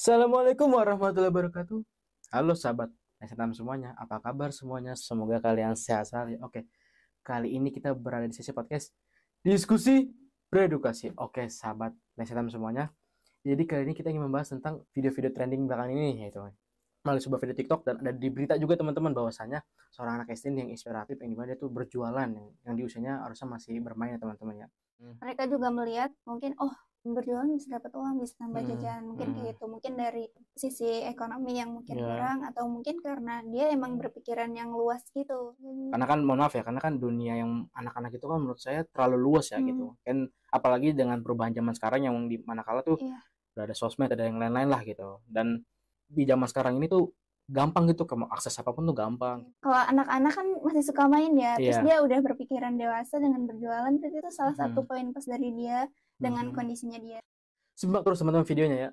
Assalamualaikum warahmatullahi wabarakatuh. Halo sahabat Nesetam semuanya, apa kabar semuanya? Semoga kalian sehat selalu. Ya. Oke, kali ini kita berada di sesi podcast diskusi beredukasi. Oke, sahabat Nesetam semuanya. Jadi kali ini kita ingin membahas tentang video-video trending belakang ini, yaitu melalui sebuah video TikTok dan ada di berita juga teman-teman bahwasanya seorang anak SD yang inspiratif yang dimana dia tuh berjualan yang, di usianya harusnya masih bermain ya teman-teman ya. Mereka juga melihat mungkin oh berjualan bisa dapat uang bisa nambah hmm. jajan mungkin hmm. kayak gitu mungkin dari sisi ekonomi yang mungkin yeah. kurang atau mungkin karena dia emang berpikiran yang luas gitu karena kan mohon maaf ya karena kan dunia yang anak-anak itu kan menurut saya terlalu luas ya gitu. hmm. gitu kan apalagi dengan perubahan zaman sekarang yang di kala tuh yeah. udah ada sosmed ada yang lain-lain lah gitu dan di zaman sekarang ini tuh gampang gitu kamu akses apapun tuh gampang. Iya. Kalau anak-anak kan masih suka main ya, yeah. terus iya. dia udah berpikiran dewasa dengan berjualan, itu, itu salah hmm. satu poin pas dari dia dengan hmm. kondisinya dia. Simak terus teman-teman videonya ya.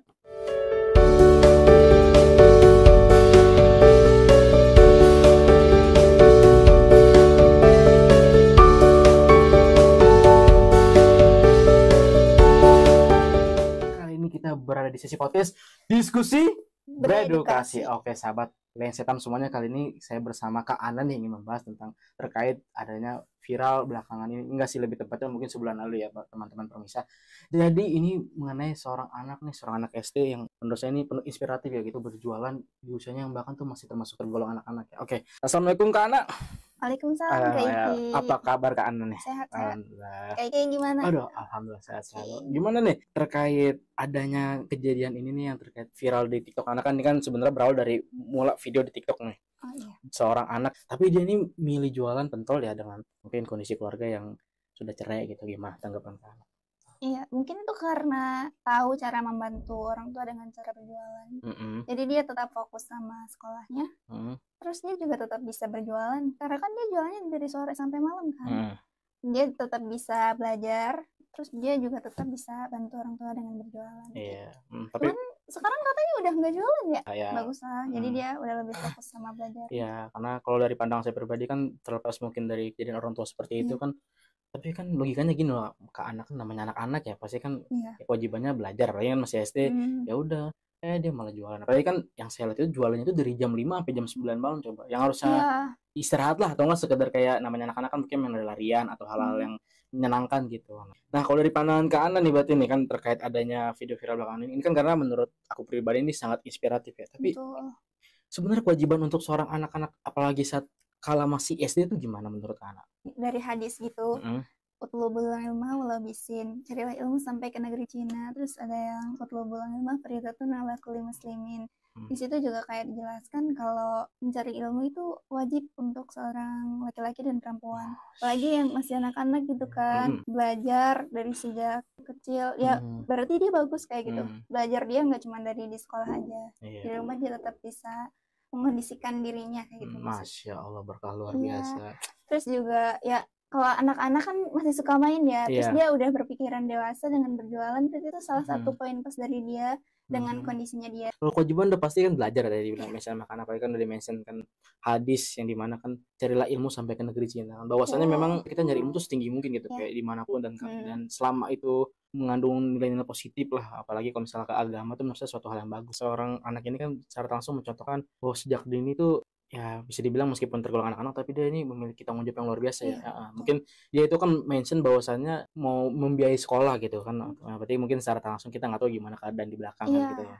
Kali ini kita berada di sesi podcast diskusi beredukasi. Oke, sahabat lain Setam semuanya kali ini saya bersama Kak Anan yang ingin membahas tentang terkait adanya viral belakangan ini enggak sih lebih tepatnya mungkin sebulan lalu ya teman-teman pemirsa. Jadi ini mengenai seorang anak nih seorang anak SD yang menurut saya ini penuh inspiratif ya gitu berjualan di usianya yang bahkan tuh masih termasuk tergolong anak-anak ya. Oke, assalamualaikum Kak Anak. Waalaikumsalam Kak ya. Iki. Apa kabar Kak Anna nih? Sehat, sehat. Kak Iki gimana? Aduh, alhamdulillah sehat selalu. Gimana nih terkait adanya kejadian ini nih yang terkait viral di TikTok anak kan ini kan sebenarnya berawal dari mula video di TikTok nih. Oh, iya. Seorang anak, tapi dia ini milih jualan pentol ya dengan mungkin kondisi keluarga yang sudah cerai gitu gimana tanggapan Kak Anan? Iya, mungkin itu karena tahu cara membantu orang tua dengan cara berjualan. Mm -hmm. Jadi dia tetap fokus sama sekolahnya. Mm. Terus dia juga tetap bisa berjualan. Karena kan dia jualannya dari sore sampai malam kan. Mm. Dia tetap bisa belajar. Terus dia juga tetap bisa bantu orang tua dengan berjualan. Iya. Mm, tapi Cuman sekarang katanya udah nggak jualan ya, ya. bagus lah jadi mm. dia udah lebih fokus sama belajar Iya, karena kalau dari pandang saya pribadi kan terlepas mungkin dari kejadian orang tua seperti mm. itu iya. kan tapi kan logikanya gini loh ke anak namanya anak-anak ya pasti kan yeah. Ya kewajibannya belajar lah kan masih SD mm. ya udah eh dia malah jualan apalagi kan yang saya lihat itu jualannya itu dari jam 5 sampai jam 9 malam coba yang harusnya yeah. istirahat lah atau enggak sekedar kayak namanya anak-anak kan mungkin main larian atau hal-hal mm. yang menyenangkan gitu nah kalau dari pandangan ke anak nih berarti ini kan terkait adanya video viral belakangan ini, ini kan karena menurut aku pribadi ini sangat inspiratif ya tapi Betul. sebenarnya kewajiban untuk seorang anak-anak apalagi saat kala masih SD itu gimana menurut anak? Dari hadis gitu. Mm -hmm. Utlubul ilma walabisin Carilah ilmu sampai ke negeri Cina Terus ada yang utlubul ilma Faridatun ala kuli muslimin hmm. Di situ juga kayak dijelaskan Kalau mencari ilmu itu wajib Untuk seorang laki-laki dan perempuan Apalagi yang masih anak-anak gitu kan hmm. Belajar dari sejak kecil Ya hmm. berarti dia bagus kayak gitu hmm. Belajar dia nggak cuma dari di sekolah aja yeah. Di rumah dia tetap bisa mengondisikan dirinya kayak gitu. Masya Allah berkah luar ya. biasa. Terus juga ya kalau anak-anak kan masih suka main ya, yeah. terus iya. dia udah berpikiran dewasa dengan berjualan, itu, itu salah hmm. satu poin pas dari dia dengan hmm. kondisinya dia. Kalau kewajiban udah pasti kan belajar ya, dari yeah. mention makan apa kan udah mention kan hadis yang dimana kan carilah ilmu sampai ke negeri Cina. Bahwasannya yeah. memang kita nyari ilmu tuh setinggi mungkin gitu yeah. kayak dimanapun dan kan, hmm. dan selama itu mengandung nilai-nilai positif lah apalagi kalau misalnya ke agama itu menurut saya suatu hal yang bagus seorang anak ini kan secara langsung mencontohkan bahwa sejak dini tuh ya bisa dibilang meskipun tergolong anak-anak tapi dia ini memiliki tanggung jawab yang luar biasa ya. ya. Mungkin dia itu kan mention bahwasannya mau membiayai sekolah gitu kan. Hmm. Nah, berarti mungkin secara langsung kita nggak tahu gimana keadaan di belakang Kan, iya. gitu ya.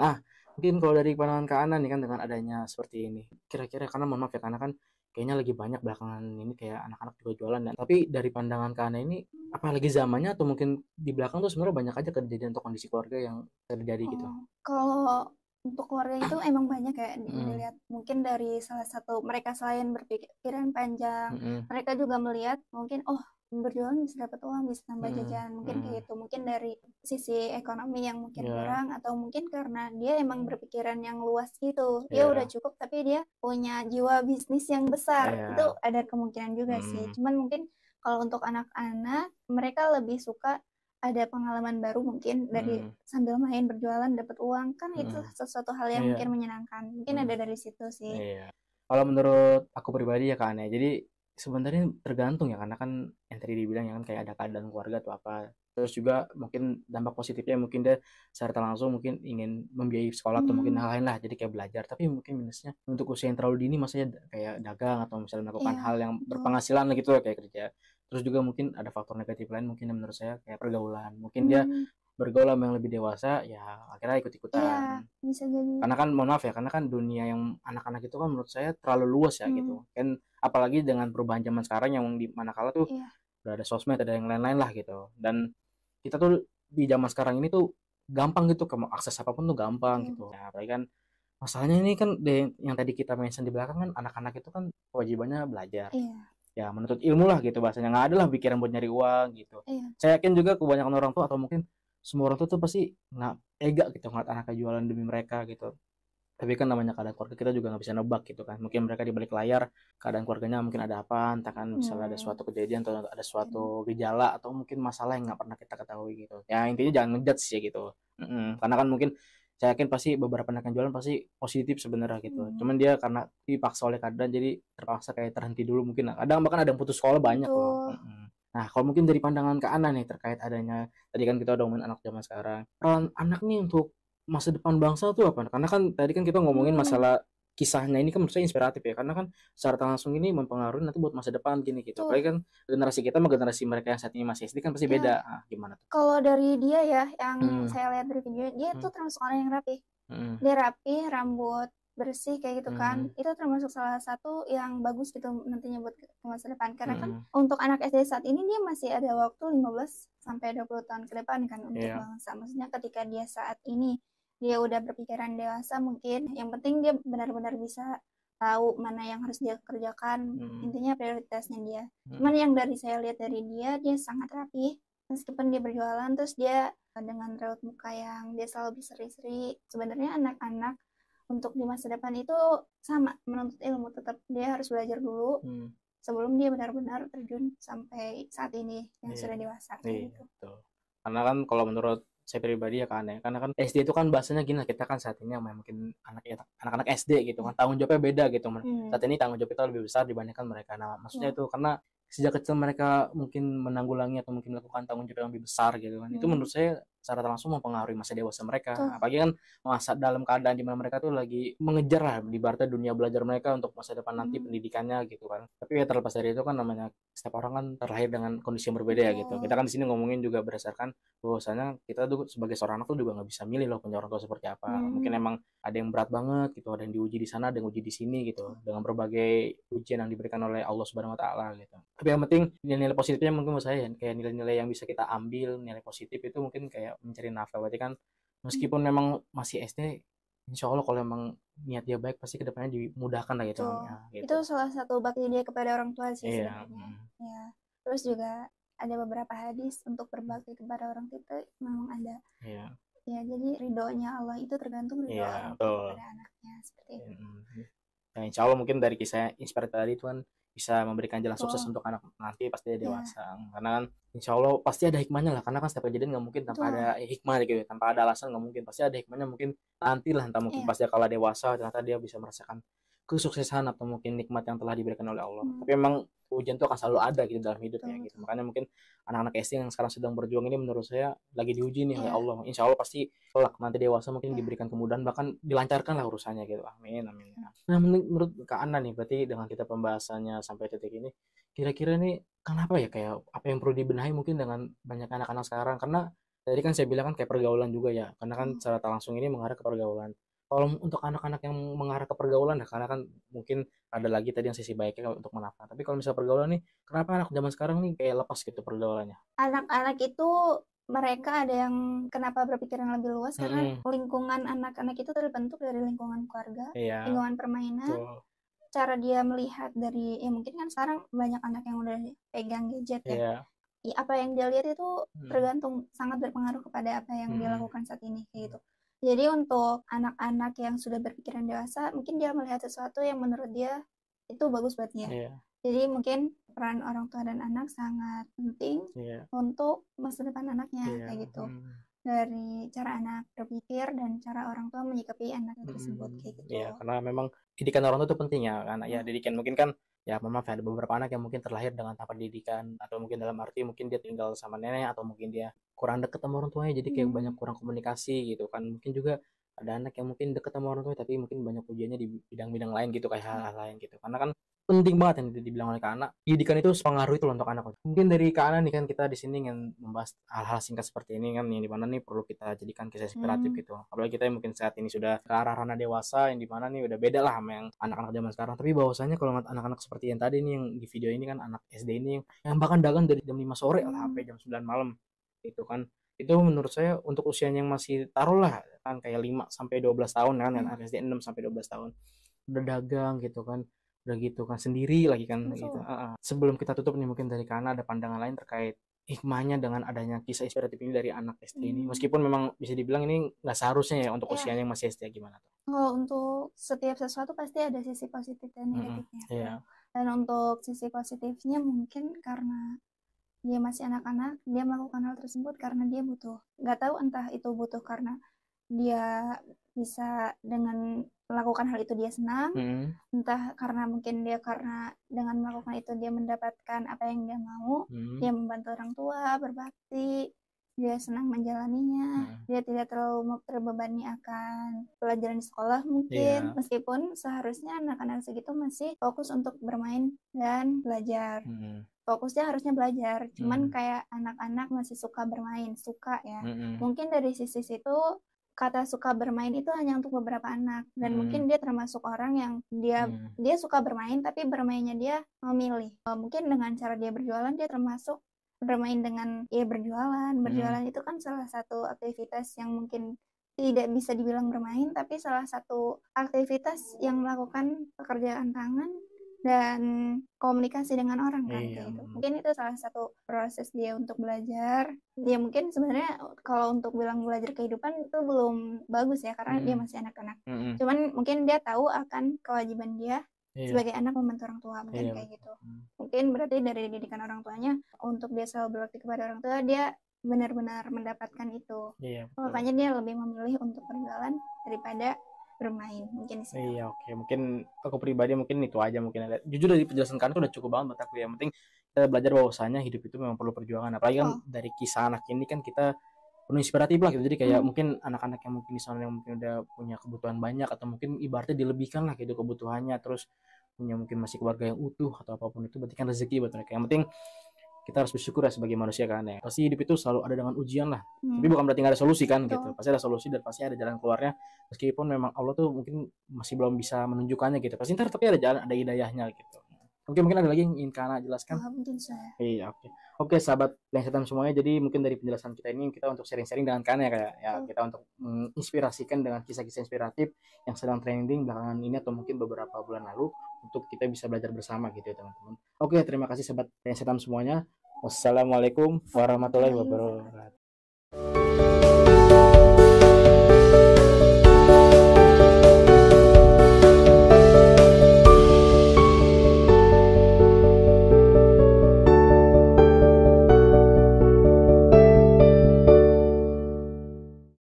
Nah, mungkin kalau dari pandangan Kak Ana nih kan dengan adanya seperti ini. Kira-kira karena mohon maaf ya karena kan kayaknya lagi banyak belakangan ini kayak anak-anak juga jualan dan tapi dari pandangan Kak Ana ini lagi zamannya atau mungkin di belakang tuh sebenarnya banyak aja kejadian atau kondisi keluarga yang terjadi gitu. Oh, kalau untuk keluarga itu emang banyak ya mm. dilihat mungkin dari salah satu mereka selain berpikiran panjang mm. mereka juga melihat mungkin oh berjualan bisa dapat uang bisa tambah mm. jajan mungkin mm. kayak gitu mungkin dari sisi ekonomi yang mungkin yeah. kurang atau mungkin karena dia emang hmm. berpikiran yang luas gitu yeah. udah cukup tapi dia punya jiwa bisnis yang besar yeah. itu ada kemungkinan juga mm. sih hmm. cuman mungkin kalau untuk anak-anak mereka lebih suka ada pengalaman baru mungkin dari hmm. sambil main berjualan dapat uang kan hmm. itu sesuatu hal yang yeah. mungkin menyenangkan mungkin hmm. ada dari situ sih yeah. kalau menurut aku pribadi ya kan ya jadi sebenarnya tergantung ya karena kan yang tadi dibilang ya kan kayak ada keadaan keluarga atau apa terus juga mungkin dampak positifnya mungkin dia secara langsung mungkin ingin membiayai sekolah hmm. atau mungkin hmm. hal lain lah jadi kayak belajar tapi mungkin minusnya untuk usia yang terlalu dini maksudnya kayak dagang atau misalnya melakukan yeah. hal yang berpenghasilan gitu ya, kayak kerja terus juga mungkin ada faktor negatif lain mungkin menurut saya kayak pergaulan mungkin hmm. dia bergaul sama yang lebih dewasa ya akhirnya ikut ikutan ya, karena kan mohon maaf ya karena kan dunia yang anak-anak itu kan menurut saya terlalu luas ya gitu. hmm. gitu kan apalagi dengan perubahan zaman sekarang yang di kala tuh ya. udah ada sosmed ada yang lain-lain lah gitu dan kita tuh di zaman sekarang ini tuh gampang gitu kamu akses apapun tuh gampang hmm. gitu ya apalagi kan masalahnya ini kan yang tadi kita mention di belakang kan anak-anak itu kan kewajibannya belajar ya ya menuntut ilmu lah gitu bahasanya nggak ada lah pikiran buat nyari uang gitu iya. saya yakin juga kebanyakan orang tua atau mungkin semua orang tua tuh pasti nggak ega gitu ngeliat anaknya jualan demi mereka gitu tapi kan namanya keadaan keluarga kita juga nggak bisa nebak gitu kan mungkin mereka di balik layar keadaan keluarganya mungkin ada apa entah kan misalnya ada hmm. suatu kejadian atau ada suatu iya. gejala atau mungkin masalah yang nggak pernah kita ketahui gitu ya intinya jangan ngejudge ya gitu mm karena kan mungkin saya yakin pasti beberapa anak yang jualan pasti positif sebenarnya gitu hmm. cuman dia karena dipaksa oleh keadaan jadi terpaksa kayak terhenti dulu mungkin nah, kadang bahkan ada yang putus sekolah banyak Betul. loh nah kalau mungkin dari pandangan ke anak nih terkait adanya tadi kan kita udah ngomongin anak zaman sekarang peran anak nih untuk masa depan bangsa tuh apa karena kan tadi kan kita ngomongin hmm. masalah kisahnya ini kan menurut saya inspiratif ya karena kan secara langsung ini mempengaruhi nanti buat masa depan gini gitu. Apalagi kan generasi kita sama generasi mereka yang saat ini masih SD kan pasti iya. beda. Ah, gimana tuh? Kalau dari dia ya yang hmm. saya lihat dari video dia hmm. tuh termasuk orang yang rapi. Hmm. Dia rapi, rambut bersih kayak gitu kan. Hmm. Itu termasuk salah satu yang bagus gitu nantinya buat masa depan karena kan hmm. kan untuk anak SD saat ini dia masih ada waktu 15 sampai 20 tahun ke depan kan untuk yeah. bangsa. Maksudnya ketika dia saat ini dia udah berpikiran dewasa mungkin yang penting dia benar-benar bisa tahu mana yang harus dia kerjakan hmm. intinya prioritasnya dia hmm. cuman yang dari saya lihat dari dia dia sangat rapi meskipun dia berjualan terus dia eh, dengan raut muka yang dia selalu berseri-seri sebenarnya anak-anak untuk di masa depan itu sama menuntut ilmu tetap dia harus belajar dulu hmm. sebelum dia benar-benar terjun sampai saat ini yang yeah. sudah dewasa yeah, iya, gitu. Betul. karena kan kalau menurut saya pribadi ya kan ya karena kan SD itu kan bahasanya gini kita kan saat ini yang mungkin anak ya, anak-anak SD gitu kan tanggung jawabnya beda gitu hmm. saat ini tanggung jawab kita lebih besar dibandingkan mereka nah maksudnya hmm. itu karena sejak kecil mereka mungkin menanggulangi atau mungkin melakukan tanggung jawab yang lebih besar gitu kan hmm. itu iya. menurut saya secara langsung mempengaruhi masa dewasa mereka. Tuh. Nah, apalagi kan masa dalam keadaan di mana mereka tuh lagi mengejar lah di barter dunia belajar mereka untuk masa depan nanti hmm. pendidikannya gitu kan. Tapi ya terlepas dari itu kan namanya setiap orang kan terlahir dengan kondisi yang berbeda yeah. ya gitu. Kita kan di sini ngomongin juga berdasarkan bahwasanya kita tuh sebagai seorang anak tuh juga nggak bisa milih loh punya orang tua seperti apa. Hmm. Mungkin emang ada yang berat banget gitu, ada yang diuji di sana, ada yang uji di sini gitu dengan berbagai ujian yang diberikan oleh Allah Subhanahu wa taala gitu. Tapi yang penting nilai-nilai positifnya mungkin menurut saya ya, kayak nilai-nilai yang bisa kita ambil, nilai positif itu mungkin kayak mencari nafkah berarti kan meskipun hmm. memang masih SD insya Allah kalau emang niat dia baik pasti kedepannya dimudahkan lah gitu. Ya, gitu. Itu salah satu bakti dia kepada orang tua sih iya. sebenarnya. Hmm. Ya. Terus juga ada beberapa hadis untuk berbakti hmm. kepada orang tua itu memang ada. Iya. Ya jadi ridhonya Allah itu tergantung ridho yeah, iya, kepada anaknya seperti itu. Ya, insya Allah mungkin dari kisah inspiratif tadi tuan bisa memberikan jalan sukses untuk anak nanti pasti dia iya. dewasa yeah. karena kan insya Allah pasti ada hikmahnya lah karena kan setiap kejadian nggak mungkin tanpa Betul. ada eh, hikmah gitu ya. tanpa ada alasan nggak mungkin pasti ada hikmahnya mungkin nanti lah entah mungkin yeah. pasti kalau dewasa ternyata dia bisa merasakan kesuksesan atau mungkin nikmat yang telah diberikan oleh Allah. Hmm. Tapi memang ujian itu akan selalu ada gitu dalam hidupnya gitu. Makanya mungkin anak-anak SD yang sekarang sedang berjuang ini menurut saya lagi diuji nih yeah. oleh iya. Allah. Insya Allah pasti kelak nanti dewasa mungkin iya. diberikan kemudahan bahkan dilancarkan lah urusannya gitu. Amin amin. Ya. Hmm. Nah menurut Kak Ana nih berarti dengan kita pembahasannya sampai titik ini kira-kira nih kenapa ya kayak apa yang perlu dibenahi mungkin dengan banyak anak-anak sekarang karena tadi kan saya bilang kan kayak pergaulan juga ya karena kan hmm. secara langsung ini mengarah ke pergaulan kalau untuk anak-anak yang mengarah ke pergaulan ya karena kan mungkin ada lagi tadi yang sisi baiknya untuk menafkah tapi kalau misalnya pergaulan nih kenapa anak zaman sekarang nih kayak lepas gitu pergaulannya anak-anak itu mereka ada yang kenapa berpikiran lebih luas karena lingkungan anak-anak itu terbentuk dari lingkungan keluarga iya. lingkungan permainan Tuh cara dia melihat dari ya mungkin kan sekarang banyak anak yang udah pegang gadget ya iya ya, apa yang dia lihat itu tergantung hmm. sangat berpengaruh kepada apa yang hmm. dia lakukan saat ini kayak gitu. Jadi untuk anak-anak yang sudah berpikiran dewasa, mungkin dia melihat sesuatu yang menurut dia itu bagus buat dia. Yeah. Jadi mungkin peran orang tua dan anak sangat penting yeah. untuk masa depan anaknya yeah. kayak gitu. Mm. Dari cara anak berpikir dan cara orang tua menyikapi anaknya hmm, tersebut kayak gitu. Iya, yeah, karena memang didikan orang tua itu penting ya anak ya. Iya. Didikan mungkin kan ya mohon maaf ya ada beberapa anak yang mungkin terlahir dengan tanpa pendidikan atau mungkin dalam arti mungkin dia tinggal sama nenek atau mungkin dia kurang deket sama orang tuanya jadi kayak hmm. banyak kurang komunikasi gitu kan mungkin juga ada anak yang mungkin deket sama orang tuanya tapi mungkin banyak ujiannya di bidang-bidang lain gitu kayak hal-hal lain gitu karena kan penting banget yang dibilang oleh Kak Ana. Pendidikan itu pengaruh itu untuk anak. Mungkin dari Kak Ana nih kan kita di sini ingin membahas hal-hal singkat seperti ini kan yang dimana nih perlu kita jadikan kisah inspiratif hmm. gitu. Apalagi kita yang mungkin saat ini sudah ke arah ranah dewasa yang dimana nih udah beda lah sama yang anak-anak zaman sekarang. Tapi bahwasanya kalau anak-anak seperti yang tadi nih yang di video ini kan anak SD ini yang bahkan dagang dari jam 5 sore lah sampai jam 9 malam itu kan itu menurut saya untuk usianya yang masih taruh lah, kan kayak 5 sampai 12 tahun kan, kan hmm. SD 6 sampai 12 tahun berdagang gitu kan udah gitu kan sendiri lagi kan gitu. Betul. gitu. Uh, Sebelum kita tutup nih mungkin dari karena ada pandangan lain terkait hikmahnya dengan adanya kisah inspiratif ini dari anak SD hmm. ini meskipun memang bisa dibilang ini nggak seharusnya ya untuk yeah. usianya yang masih SD gimana tuh? Kalau untuk setiap sesuatu pasti ada sisi positif dan hmm, negatifnya. Hmm. Iya. Yeah. Kan. Dan untuk sisi positifnya mungkin karena dia masih anak-anak dia melakukan hal tersebut karena dia butuh nggak tahu entah itu butuh karena dia bisa dengan melakukan hal itu dia senang hmm. entah karena mungkin dia karena dengan melakukan itu dia mendapatkan apa yang dia mau hmm. dia membantu orang tua berbakti dia senang menjalaninya hmm. dia tidak terlalu terbebani akan pelajaran di sekolah mungkin yeah. meskipun seharusnya anak-anak segitu masih fokus untuk bermain dan belajar hmm fokusnya harusnya belajar cuman hmm. kayak anak-anak masih suka bermain suka ya hmm. mungkin dari sisi situ kata suka bermain itu hanya untuk beberapa anak dan hmm. mungkin dia termasuk orang yang dia hmm. dia suka bermain tapi bermainnya dia memilih eh, mungkin dengan cara dia berjualan dia termasuk bermain dengan ya berjualan hmm. berjualan hmm. itu kan salah satu aktivitas yang mungkin tidak bisa dibilang bermain tapi salah satu aktivitas yang melakukan pekerjaan tangan dan komunikasi dengan orang kan iya. gitu. Mm. Mungkin itu salah satu proses dia untuk belajar. Dia ya, mungkin sebenarnya kalau untuk bilang belajar kehidupan itu belum bagus ya karena mm. dia masih anak-anak. Mm -hmm. Cuman mungkin dia tahu akan kewajiban dia iya. sebagai anak membantu orang tua mungkin iya. kayak gitu. Mm. Mungkin berarti dari didikan orang tuanya untuk dia selalu berbakti kepada orang tua dia benar-benar mendapatkan itu. Iya, Makanya dia lebih memilih untuk berjalan daripada bermain mungkin sih. Iya oke okay. mungkin aku pribadi mungkin itu aja mungkin ada jujur dari penjelasan kalian udah cukup banget buat aku ya. penting kita belajar bahwasanya hidup itu memang perlu perjuangan. Apalagi kan dari kisah anak ini kan kita penuh inspiratif lah gitu. Jadi kayak hmm. mungkin anak-anak yang mungkin di sana yang mungkin udah punya kebutuhan banyak atau mungkin ibaratnya dilebihkan lah gitu kebutuhannya terus punya mungkin masih keluarga yang utuh atau apapun itu berarti kan rezeki buat mereka. Yang penting kita harus bersyukur ya sebagai manusia kan ya pasti hidup itu selalu ada dengan ujian lah hmm. tapi bukan berarti nggak ada solusi kan gitu. Betul. gitu pasti ada solusi dan pasti ada jalan keluarnya meskipun memang Allah tuh mungkin masih belum bisa menunjukkannya gitu pasti ntar tapi ada jalan ada hidayahnya gitu Oke mungkin ada lagi yang ingin Kana jelaskan? Oh, mungkin saya. Iya oke. Oke sahabat lengsetan semuanya jadi mungkin dari penjelasan kita ini kita untuk sharing-sharing dengan Kana ya kayak ya kita untuk menginspirasikan dengan kisah-kisah inspiratif yang sedang trending belakangan ini atau mungkin beberapa bulan lalu untuk kita bisa belajar bersama gitu ya teman-teman. Oke, terima kasih sobat setan semuanya. Wassalamualaikum warahmatullahi wabarakatuh.